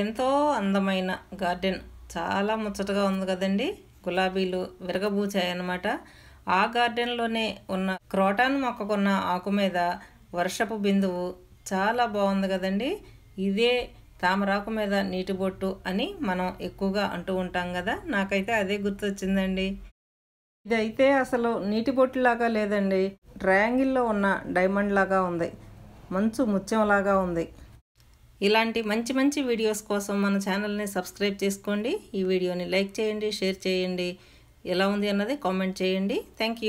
ఎంతో అందమైన గార్డెన్ చాలా ముచ్చటగా ఉంది కదండి గులాబీలు విరగబూచాయన్నమాట ఆ గార్డెన్లోనే ఉన్న క్రోటాన్ మొక్కకున్న ఆకు మీద వర్షపు బిందువు చాలా బాగుంది కదండి ఇదే తామరాకు మీద నీటి బొట్టు అని మనం ఎక్కువగా అంటూ ఉంటాం కదా నాకైతే అదే గుర్తొచ్చిందండి ఇదైతే అసలు నీటి బొట్టులాగా లేదండి ట్రయాంగిల్లో ఉన్న డైమండ్ లాగా ఉంది మంచు ముత్యంలాగా ఉంది ఇలాంటి మంచి మంచి వీడియోస్ కోసం మన ఛానల్ని సబ్స్క్రైబ్ చేసుకోండి ఈ వీడియోని లైక్ చేయండి షేర్ చేయండి ఎలా ఉంది అన్నది కామెంట్ చేయండి థ్యాంక్